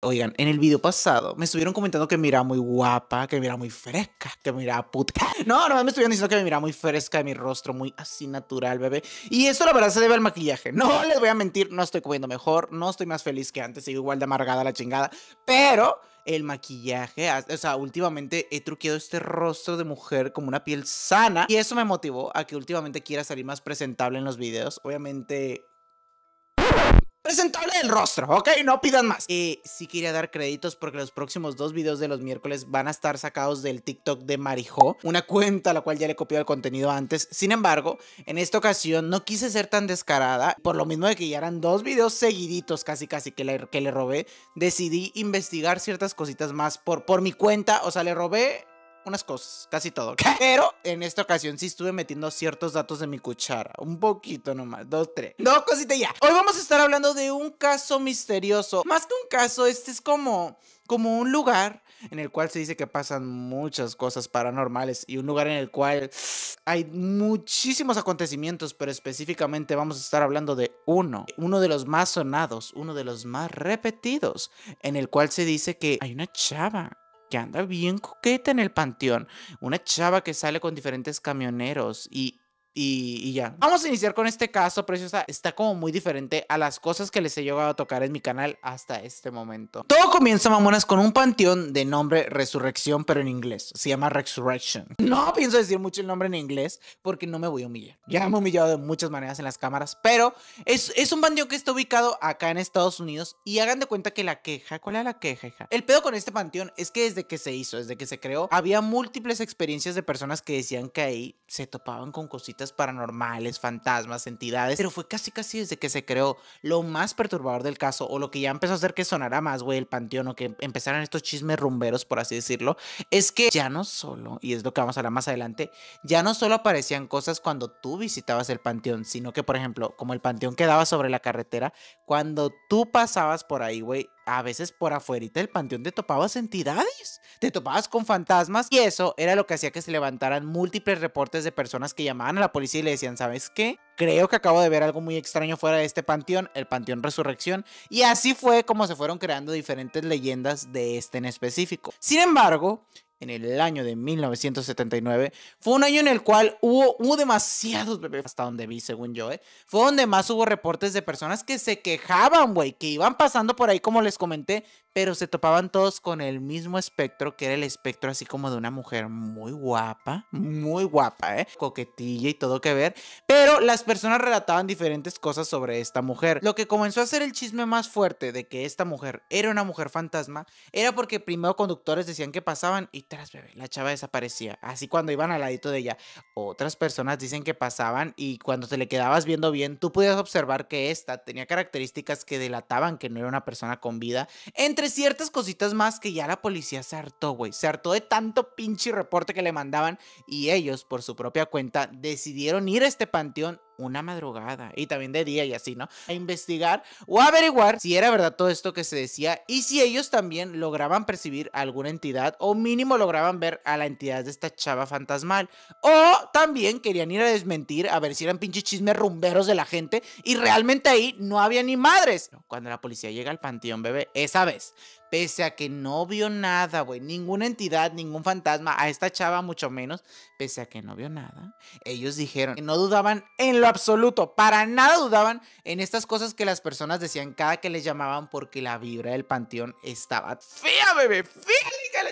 Oigan, en el video pasado me estuvieron comentando que me miraba muy guapa, que me miraba muy fresca, que me miraba puta. No, no me estuvieron diciendo que me miraba muy fresca, mi rostro muy así natural, bebé. Y eso la verdad se debe al maquillaje. No les voy a mentir, no estoy comiendo mejor, no estoy más feliz que antes, sigo igual de amargada la chingada. Pero el maquillaje. Ah, o sea, últimamente he truqueado este rostro de mujer como una piel sana. Y eso me motivó a que últimamente quiera salir más presentable en los videos. Obviamente presentable del rostro, ¿ok? No pidan más. sí quería dar créditos porque los próximos dos videos de los miércoles van a estar sacados del TikTok de Marijo, una cuenta a la cual ya le copiado el contenido antes. Sin embargo, en esta ocasión no quise ser tan descarada, por lo mismo de que ya eran dos videos seguiditos casi casi que le, que le robé, decidí investigar ciertas cositas más por, por mi cuenta, o sea, le robé unas cosas, casi todo. Pero en esta ocasión sí estuve metiendo ciertos datos de mi cuchara. Un poquito nomás, dos, tres. Dos cositas ya. Hoy vamos a estar hablando de un caso misterioso. Más que un caso, este es como como un lugar en el cual se dice que pasan muchas cosas paranormales y un lugar en el cual hay muchísimos acontecimientos, pero específicamente vamos a estar hablando de uno, uno de los más sonados, uno de los más repetidos, en el cual se dice que hay una chava que anda bien coqueta en el panteón, una chava que sale con diferentes camioneros y y, ya. Vamos a iniciar con este caso, preciosa. Está como muy diferente a las cosas que les he llegado a tocar en mi canal hasta este momento. Todo comienza, mamonas, con un panteón de nombre Resurrección, pero en inglés. Se llama Resurrection. No pienso decir mucho el nombre en inglés porque no me voy a humillar. Ya me he humillado de muchas maneras en las cámaras, pero es, es un panteón que está ubicado acá en Estados Unidos. Y hagan de cuenta que la queja, ¿cuál es la queja, hija? El pedo con este panteón es que desde que se hizo, desde que se creó, había múltiples experiencias de personas que decían que ahí se topaban con cositas paranormales, fantasmas, entidades, pero fue casi casi desde que se creó lo más perturbador del caso o lo que ya empezó a hacer que sonara más, güey, el panteón o que empezaran estos chismes rumberos, por así decirlo, es que ya no solo, y es lo que vamos a hablar más adelante, ya no solo aparecían cosas cuando tú visitabas el panteón, sino que, por ejemplo, como el panteón quedaba sobre la carretera, cuando tú pasabas por ahí, güey, a veces por afuerita del panteón te topabas entidades, te topabas con fantasmas y eso era lo que hacía que se levantaran múltiples reportes de personas que llamaban a la policía y le decían, ¿sabes qué? Creo que acabo de ver algo muy extraño fuera de este panteón, el Panteón Resurrección, y así fue como se fueron creando diferentes leyendas de este en específico. Sin embargo, en el año de 1979, fue un año en el cual hubo, demasiados, bebés, hasta donde vi, según yo, ¿eh? Fue donde más hubo reportes de personas que se quejaban, güey, que iban pasando por ahí, como les comenté, pero se topaban todos con el mismo espectro, que era el espectro así como de una mujer muy guapa, muy guapa, ¿eh? coquetilla y todo que ver, pero las personas relataban diferentes cosas sobre esta mujer. Lo que comenzó a ser el chisme más fuerte de que esta mujer era una mujer fantasma era porque primero conductores decían que pasaban y tras bebé, la chava desaparecía, así cuando iban al ladito de ella. Otras personas dicen que pasaban y cuando te le quedabas viendo bien, tú podías observar que esta tenía características que delataban que no era una persona con vida. Entre pues, ciertas cositas más que ya la policía se hartó, güey. Se hartó de tanto pinche reporte que le mandaban y ellos, por su propia cuenta, decidieron ir a este panteón una madrugada y también de día y así, ¿no? A investigar o averiguar si era verdad todo esto que se decía y si ellos también lograban percibir alguna entidad o mínimo lograban ver a la entidad de esta chava fantasmal. O también querían ir a desmentir a ver si eran pinches chismes rumberos de la gente y realmente ahí no había ni madres. Cuando la policía llega al panteón, bebé, esa vez pese a que no vio nada, güey, ninguna entidad, ningún fantasma, a esta chava mucho menos, pese a que no vio nada, ellos dijeron que no dudaban en lo absoluto, para nada dudaban en estas cosas que las personas decían cada que les llamaban porque la vibra del panteón estaba fea, bebé, fea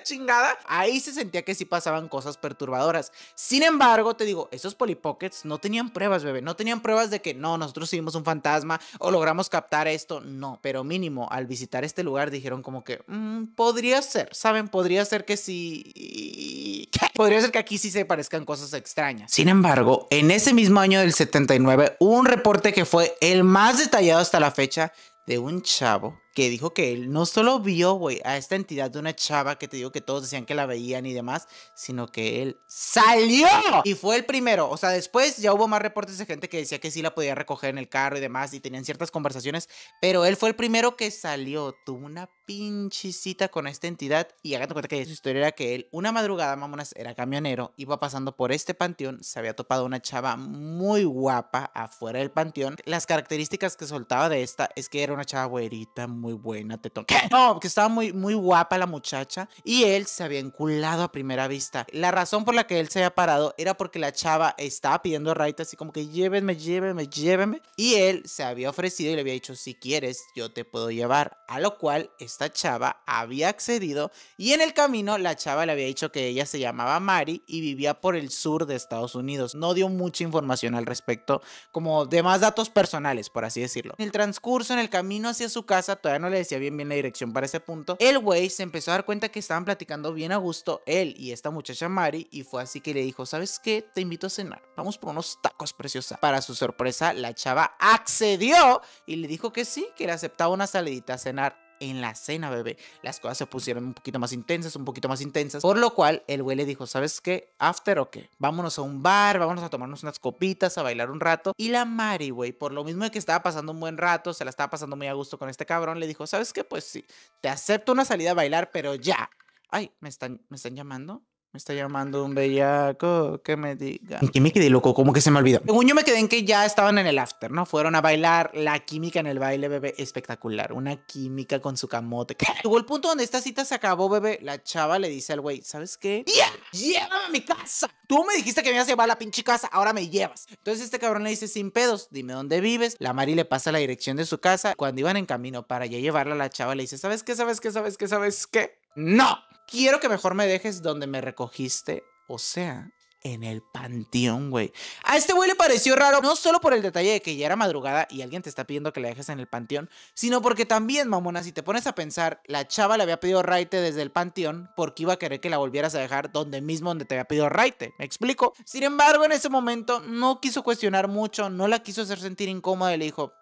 chingada. Ahí se sentía que sí pasaban cosas perturbadoras. Sin embargo, te digo, esos polipockets no tenían pruebas, bebé. No tenían pruebas de que no, nosotros vimos un fantasma o logramos captar esto. No, pero mínimo, al visitar este lugar dijeron como que mm, podría ser, ¿saben? Podría ser que sí. Podría ser que aquí sí se parezcan cosas extrañas. Sin embargo, en ese mismo año del 79, un reporte que fue el más detallado hasta la fecha de un chavo que dijo que él no solo vio, güey, a esta entidad de una chava que te digo que todos decían que la veían y demás, sino que él salió y fue el primero. O sea, después ya hubo más reportes de gente que decía que sí la podía recoger en el carro y demás y tenían ciertas conversaciones, pero él fue el primero que salió, tuvo una pinche cita con esta entidad y hagan cuenta que su historia era que él una madrugada, mamonas, era camionero, iba pasando por este panteón, se había topado una chava muy guapa afuera del panteón. Las características que soltaba de esta es que era una chava güerita, muy buena, te toqué. No, que estaba muy, muy guapa la muchacha y él se había enculado a primera vista. La razón por la que él se había parado era porque la chava estaba pidiendo a Raita así como que llévenme, llévenme, llévenme. Y él se había ofrecido y le había dicho, si quieres, yo te puedo llevar. A lo cual esta chava había accedido y en el camino la chava le había dicho que ella se llamaba Mari y vivía por el sur de Estados Unidos. No dio mucha información al respecto, como demás datos personales, por así decirlo. En el transcurso, en el camino hacia su casa, todavía no le decía bien bien la dirección para ese punto, el güey se empezó a dar cuenta que estaban platicando bien a gusto él y esta muchacha Mari y fue así que le dijo, ¿sabes qué? Te invito a cenar, vamos por unos tacos preciosos Para su sorpresa, la chava accedió y le dijo que sí, que le aceptaba una salidita a cenar en la cena, bebé. Las cosas se pusieron un poquito más intensas, un poquito más intensas. Por lo cual, el güey le dijo, ¿sabes qué? After o okay? qué? Vámonos a un bar, vámonos a tomarnos unas copitas, a bailar un rato. Y la Mari, güey, por lo mismo de que estaba pasando un buen rato, se la estaba pasando muy a gusto con este cabrón, le dijo, ¿sabes qué? Pues sí, te acepto una salida a bailar, pero ya. Ay, me están, me están llamando. Me está llamando un bellaco, que me diga. ¿En qué me quedé loco? ¿Cómo que se me olvidó? Según yo me quedé en que ya estaban en el after, ¿no? Fueron a bailar, la química en el baile, bebé, espectacular. Una química con su camote. Llegó el punto donde esta cita se acabó, bebé. La chava le dice al güey, ¿sabes qué? ¡Ya! ¡Llévame a mi casa! Tú me dijiste que me ibas a llevar a la pinche casa, ahora me llevas. Entonces este cabrón le dice, sin pedos, dime dónde vives. La Mari le pasa la dirección de su casa. Cuando iban en camino para ya llevarla, la chava le dice, ¿sabes qué? ¿Sabes qué? ¿Sabes qué? ¿Sabes qué? ¡No! quiero que mejor me dejes donde me recogiste, o sea, en el panteón, güey. A este güey le pareció raro, no solo por el detalle de que ya era madrugada y alguien te está pidiendo que la dejes en el panteón, sino porque también, mamona, si te pones a pensar, la chava le había pedido raite desde el panteón porque iba a querer que la volvieras a dejar donde mismo donde te había pedido raite. ¿Me explico? Sin embargo, en ese momento no quiso cuestionar mucho, no la quiso hacer sentir incómoda y le dijo,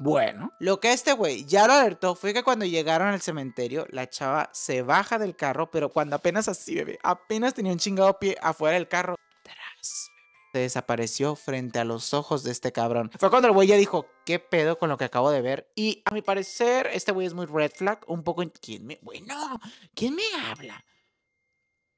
bueno. Lo que este güey ya lo alertó fue que cuando llegaron al cementerio, la chava se baja del carro, pero cuando apenas así, bebé, apenas tenía un chingado pie afuera del carro, tras, se desapareció frente a los ojos de este cabrón. Fue cuando el güey ya dijo, ¿qué pedo con lo que acabo de ver? Y a mi parecer, este güey es muy red flag, un poco... ¿Quién me...? Bueno, ¿quién me habla?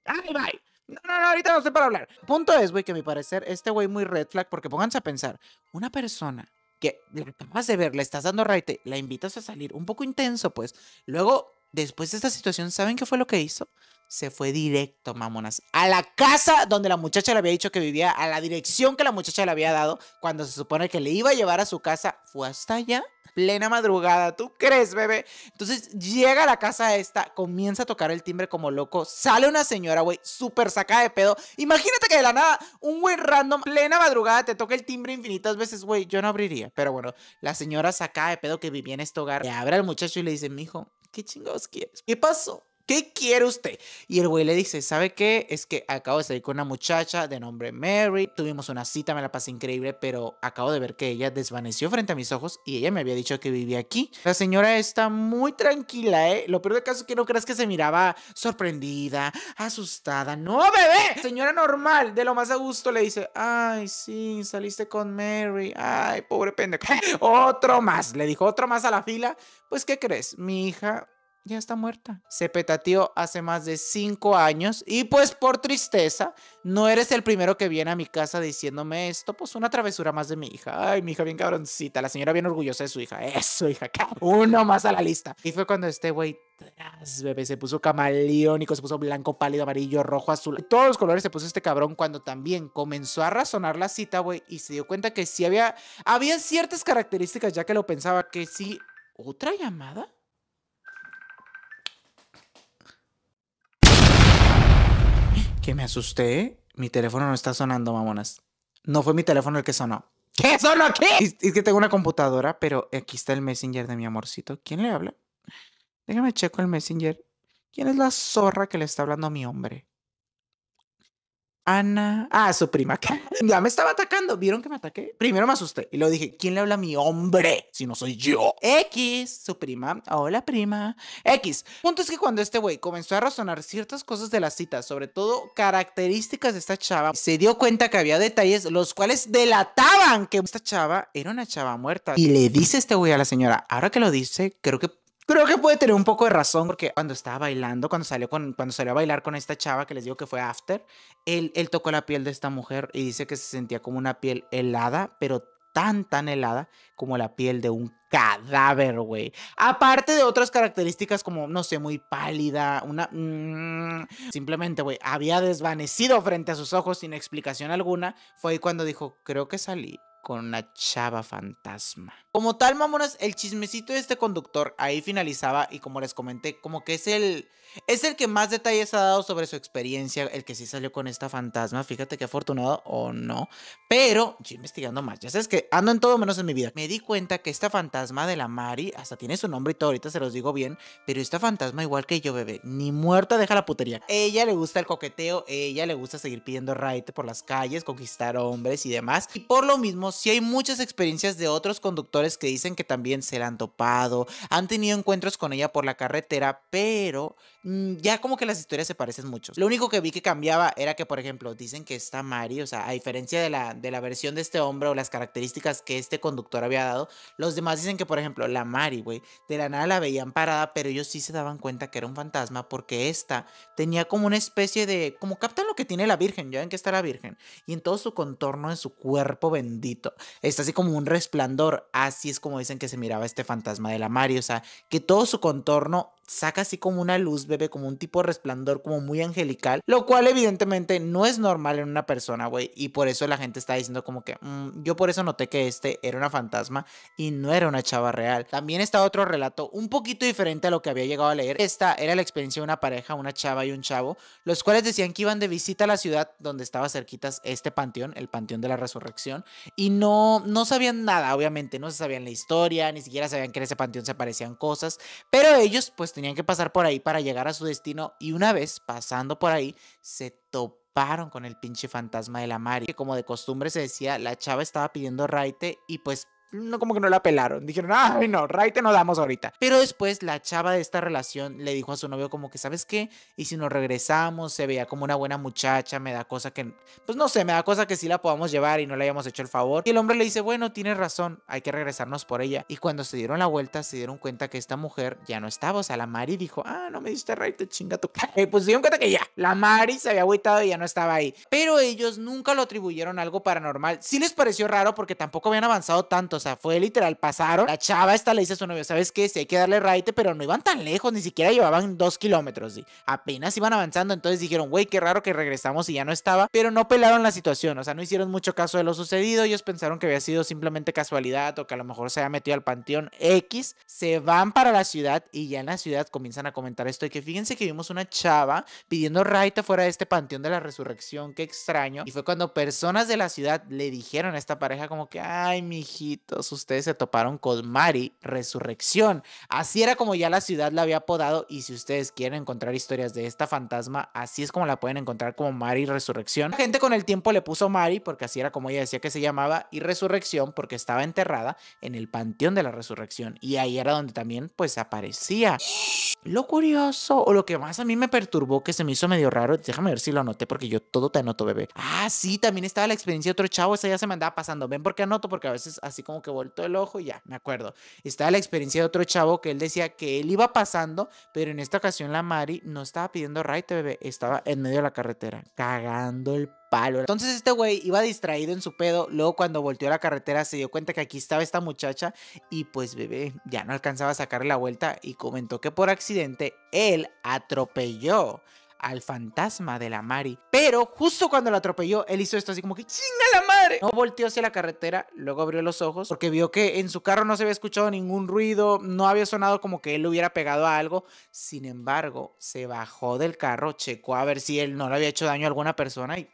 ¡Ay, ah, bye! No, no, no, ahorita no estoy para hablar. Punto es, güey, que a mi parecer, este güey muy red flag, porque pónganse a pensar, una persona que la acabas de ver, le estás dando raite, la invitas a salir, un poco intenso, pues. Luego, después de esta situación, ¿saben qué fue lo que hizo? Se fue directo, mamonas, a la casa donde la muchacha le había dicho que vivía, a la dirección que la muchacha le había dado, cuando se supone que le iba a llevar a su casa, fue hasta allá plena madrugada, ¿tú crees, bebé? Entonces llega a la casa esta, comienza a tocar el timbre como loco, sale una señora, güey, súper sacada de pedo. Imagínate que de la nada, un güey random, plena madrugada, te toca el timbre infinitas veces, güey, yo no abriría. Pero bueno, la señora sacada de pedo que vivía en este hogar, le abre al muchacho y le dice, mijo, ¿qué chingados quieres? ¿Qué pasó? ¿Qué quiere usted? Y el güey le dice, ¿sabe qué? Es que acabo de salir con una muchacha de nombre Mary, tuvimos una cita, me la pasé increíble, pero acabo de ver que ella desvaneció frente a mis ojos y ella me había dicho que vivía aquí. La señora está muy tranquila, ¿eh? Lo peor de caso es que no creas que se miraba sorprendida, asustada. No, bebé. Señora normal, de lo más a gusto, le dice, ay, sí, saliste con Mary, ay, pobre pendejo. otro más, le dijo otro más a la fila. Pues, ¿qué crees? Mi hija ya está muerta. Se petateó hace más de cinco años y pues por tristeza, no eres el primero que viene a mi casa diciéndome esto, pues una travesura más de mi hija. Ay, mi hija bien cabroncita, la señora bien orgullosa de su hija. Eso, hija, uno más a la lista. Y fue cuando este güey, bebé, se puso camaleónico, se puso blanco, pálido, amarillo, rojo, azul. Todos los colores se puso este cabrón cuando también comenzó a razonar la cita, güey, y se dio cuenta que sí había, había ciertas características ya que lo pensaba que sí. ¿Otra llamada? que me asusté. Mi teléfono no está sonando, mamonas. No fue mi teléfono el que sonó. ¿Qué sonó aquí? es que tengo una computadora, pero aquí está el messenger de mi amorcito. ¿Quién le habla? Déjame checo el messenger. ¿Quién es la zorra que le está hablando a mi hombre? Ana, ah, su prima, ya me estaba atacando, ¿vieron que me ataqué? Primero me asusté y luego dije, ¿quién le habla a mi hombre si no soy yo? X, su prima, hola prima, X. Punto es que cuando este güey comenzó a razonar ciertas cosas de la cita, sobre todo características de esta chava, se dio cuenta que había detalles los cuales delataban que esta chava era una chava muerta. Y le dice este güey a la señora, ahora que lo dice, creo que creo que puede tener un poco de razón porque cuando estaba bailando, cuando salió, con, cuando salió a bailar con esta chava que les digo que fue After, él, él tocó la piel de esta mujer y dice que se sentía como una piel helada, pero tan, tan helada como la piel de un cadáver, güey. Aparte de otras características como, no sé, muy pálida, una... Mm, simplemente, güey, había desvanecido frente a sus ojos sin explicación alguna. Fue ahí cuando dijo, creo que salí con una chava fantasma. Como tal, mamonas, el chismecito de este conductor ahí finalizaba y como les comenté, como que es el es el que más detalles ha dado sobre su experiencia, el que sí salió con esta fantasma. Fíjate qué afortunado o no. Pero yo investigando más, ya sabes que ando en todo menos en mi vida. Me di cuenta que esta fantasma de la Mari, hasta tiene su nombre y todo, ahorita se los digo bien, pero esta fantasma igual que yo, bebé, ni muerta deja la putería. Ella le gusta el coqueteo, ella le gusta seguir pidiendo raite por las calles, conquistar hombres y demás. Y por lo mismo sí hay muchas experiencias de otros conductores que dicen que también se la han topado, han tenido encuentros con ella por la carretera, pero mm, ya como que las historias se parecen mucho. Lo único que vi que cambiaba era que, por ejemplo, dicen que está Mari, o sea, a diferencia de la, de la versión de este hombre o las características que este conductor había dado, los demás dicen que, por ejemplo, la Mari, güey, de la nada la veían parada, pero ellos sí se daban cuenta que era un fantasma porque esta tenía como una especie de, como captan lo que tiene la Virgen, ya ven que está la Virgen, y en todo su contorno, en su cuerpo bendito Está así como un resplandor, así es como dicen que se miraba este fantasma de la Mari, o sea, que todo su contorno saca así como una luz, bebé, como un tipo de resplandor, como muy angelical, lo cual evidentemente no es normal en una persona, güey, y por eso la gente está diciendo como que, mm, yo por eso noté que este era una fantasma y no era una chava real. También está otro relato un poquito diferente a lo que había llegado a leer. Esta era la experiencia de una pareja, una chava y un chavo, los cuales decían que iban de visita a la ciudad donde estaba cerquitas este panteón, el Panteón de la Resurrección, y no, no sabían nada, obviamente, no se sabían la historia, ni siquiera sabían que en ese panteón se aparecían cosas, pero ellos pues tenían que pasar por ahí para llegar a su destino y una vez pasando por ahí se toparon con el pinche fantasma de la Mari, que como de costumbre se decía, la chava estaba pidiendo raite y pues no, como que no la pelaron. Dijeron, ah, ay, no, raite no damos ahorita. Pero después la chava de esta relación le dijo a su novio como que, ¿sabes qué? Y si nos regresamos, se veía como una buena muchacha, me da cosa que, pues no sé, me da cosa que sí la podamos llevar y no le hayamos hecho el favor. Y el hombre le dice, bueno, tienes razón, hay que regresarnos por ella. Y cuando se dieron la vuelta, se dieron cuenta que esta mujer ya no estaba. O sea, la Mari dijo, ah, no me diste raite chinga tu eh, Pues se dieron cuenta que ya, la Mari se había agüitado y ya no estaba ahí. Pero ellos nunca lo atribuyeron a algo paranormal. Sí les pareció raro porque tampoco habían avanzado tanto. O sea, fue literal, pasaron. La chava esta le dice a su novio, ¿sabes qué? Si hay que darle raite, pero no iban tan lejos, ni siquiera llevaban dos kilómetros, Apenas iban avanzando, entonces dijeron, güey, qué raro que regresamos y ya no estaba, pero no pelaron la situación, o sea, no hicieron mucho caso de lo sucedido, ellos pensaron que había sido simplemente casualidad o que a lo mejor se había metido al panteón X, se van para la ciudad y ya en la ciudad comienzan a comentar esto, y que fíjense que vimos una chava pidiendo raite fuera de este panteón de la resurrección, qué extraño, y fue cuando personas de la ciudad le dijeron a esta pareja como que, ay, mijito, ustedes se toparon con Mari Resurrección. Así era como ya la ciudad la había apodado y si ustedes quieren encontrar historias de esta fantasma, así es como la pueden encontrar como Mari Resurrección. La gente con el tiempo le puso Mari porque así era como ella decía que se llamaba y Resurrección porque estaba enterrada en el Panteón de la Resurrección y ahí era donde también pues aparecía. Lo curioso o lo que más a mí me perturbó que se me hizo medio raro, déjame ver si lo anoté porque yo todo te anoto, bebé. Ah, sí, también estaba la experiencia de otro chavo, esa ya se me andaba pasando. Ven porque anoto porque a veces así como que voltó el ojo ya, me acuerdo. Estaba la experiencia de otro chavo que él decía que él iba pasando, pero en esta ocasión la Mari no estaba pidiendo raite, bebé, estaba en medio de la carretera, cagando el palo. Entonces este güey iba distraído en su pedo, luego cuando volteó a la carretera se dio cuenta que aquí estaba esta muchacha y pues bebé ya no alcanzaba a sacarle la vuelta y comentó que por accidente él atropelló al fantasma de la Mari. Pero justo cuando lo atropelló, él hizo esto así como que ¡Chinga la madre! No volteó hacia la carretera, luego abrió los ojos porque vio que en su carro no se había escuchado ningún ruido, no había sonado como que él le hubiera pegado a algo. Sin embargo, se bajó del carro, checó a ver si él no le había hecho daño a alguna persona y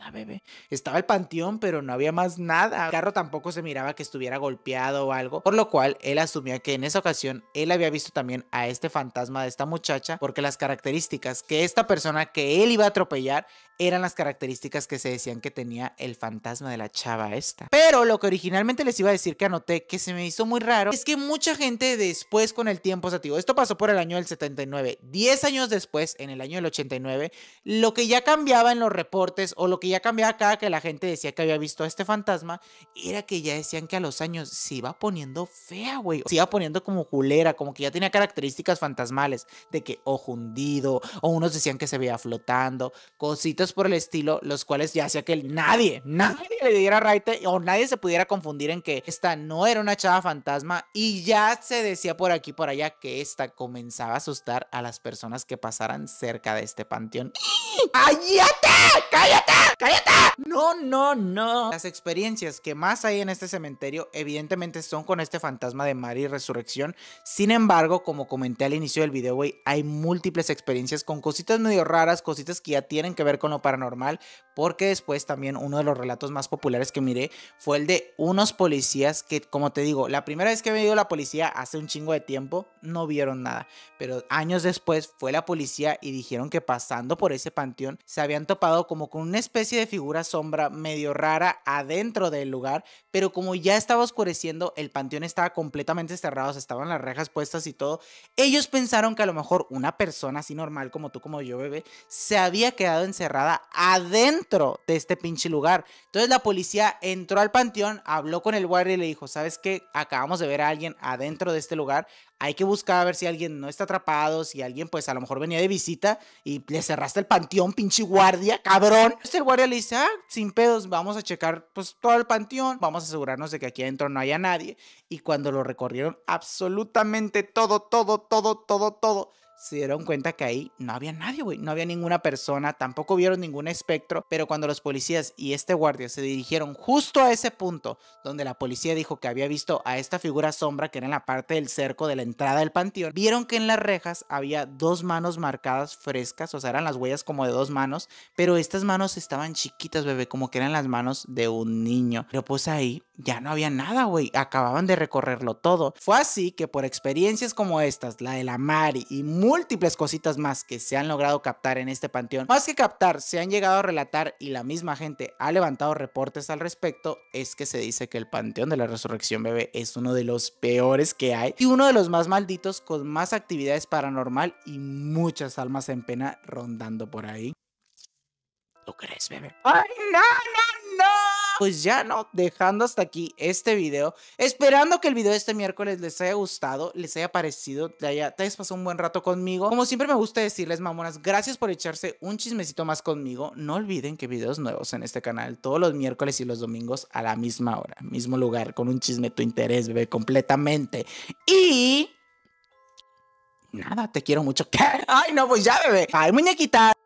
Ah, bebé. Estaba el panteón, pero no había más nada. El carro tampoco se miraba que estuviera golpeado o algo, por lo cual él asumía que en esa ocasión él había visto también a este fantasma de esta muchacha, porque las características que esta persona que él iba a atropellar eran las características que se decían que tenía el fantasma de la chava esta. Pero lo que originalmente les iba a decir que anoté que se me hizo muy raro es que mucha gente después con el tiempo, o sea, esto pasó por el año del 79, 10 años después, en el año del 89, lo que ya cambiaba en los reportes o lo que ya cambiaba cada que la gente decía que había visto a este fantasma, era que ya decían que a los años se iba poniendo fea, güey. Se iba poniendo como culera, como que ya tenía características fantasmales, de que ojo hundido, o unos decían que se veía flotando, cositas por el estilo, los cuales ya hacía que nadie, nadie le diera raite o nadie se pudiera confundir en que esta no era una chava fantasma y ya se decía por aquí por allá que esta comenzaba a asustar a las personas que pasaran cerca de este panteón. ¡Cállate! ¡Cállate! ¡Cállate! No, no, no. Las experiencias que más hay en este cementerio evidentemente son con este fantasma de y Resurrección. Sin embargo, como comenté al inicio del video, güey, hay múltiples experiencias con cositas medio raras, cositas que ya tienen que ver con lo paranormal, porque después también uno de los relatos más populares que miré fue el de unos policías que, como te digo, la primera vez que me dio la policía hace un chingo de tiempo, no vieron nada, pero años después fue la policía y dijeron que pasando por ese panteón se habían topado como con una especie de figura sombra medio rara adentro del lugar, pero como ya estaba oscureciendo, el panteón estaba completamente cerrado, estaban las rejas puestas y todo, ellos pensaron que a lo mejor una persona así normal como tú, como yo, bebé, se había quedado encerrada adentro de este pinche lugar. Entonces la policía entró al panteón, habló con el guardia y le dijo, ¿sabes qué? Acabamos de ver a alguien adentro de este lugar. Hay que buscar a ver si alguien no está atrapado, si alguien pues a lo mejor venía de visita y le cerraste el panteón, pinche guardia, cabrón. Entonces este el guardia le dice, ah, sin pedos, vamos a checar pues todo el panteón, vamos a asegurarnos de que aquí adentro no haya nadie. Y cuando lo recorrieron absolutamente todo, todo, todo, todo, todo se dieron cuenta que ahí no había nadie, güey, no había ninguna persona, tampoco vieron ningún espectro, pero cuando los policías y este guardia se dirigieron justo a ese punto donde la policía dijo que había visto a esta figura sombra que era en la parte del cerco de la entrada del panteón, vieron que en las rejas había dos manos marcadas frescas, o sea, eran las huellas como de dos manos, pero estas manos estaban chiquitas, bebé, como que eran las manos de un niño. Pero pues ahí ya no había nada, güey, acababan de recorrerlo todo. Fue así que por experiencias como estas, la de la Mari y muy múltiples cositas más que se han logrado captar en este panteón. Más que captar, se han llegado a relatar y la misma gente ha levantado reportes al respecto, es que se dice que el panteón de la resurrección bebé es uno de los peores que hay y uno de los más malditos con más actividades paranormal y muchas almas en pena rondando por ahí. ¿Tú crees, bebé? ¡Ay, no, no! pues ya no, dejando hasta aquí este video, esperando que el video de este miércoles les haya gustado, les haya parecido, te haya, te pasado un buen rato conmigo. Como siempre me gusta decirles, mamonas, gracias por echarse un chismecito más conmigo. No olviden que videos nuevos en este canal todos los miércoles y los domingos a la misma hora, mismo lugar, con un chisme tu interés, bebé, completamente. Y... Nada, te quiero mucho. ¿Qué? Ay, no, pues ya, bebé. Ay, muñequita.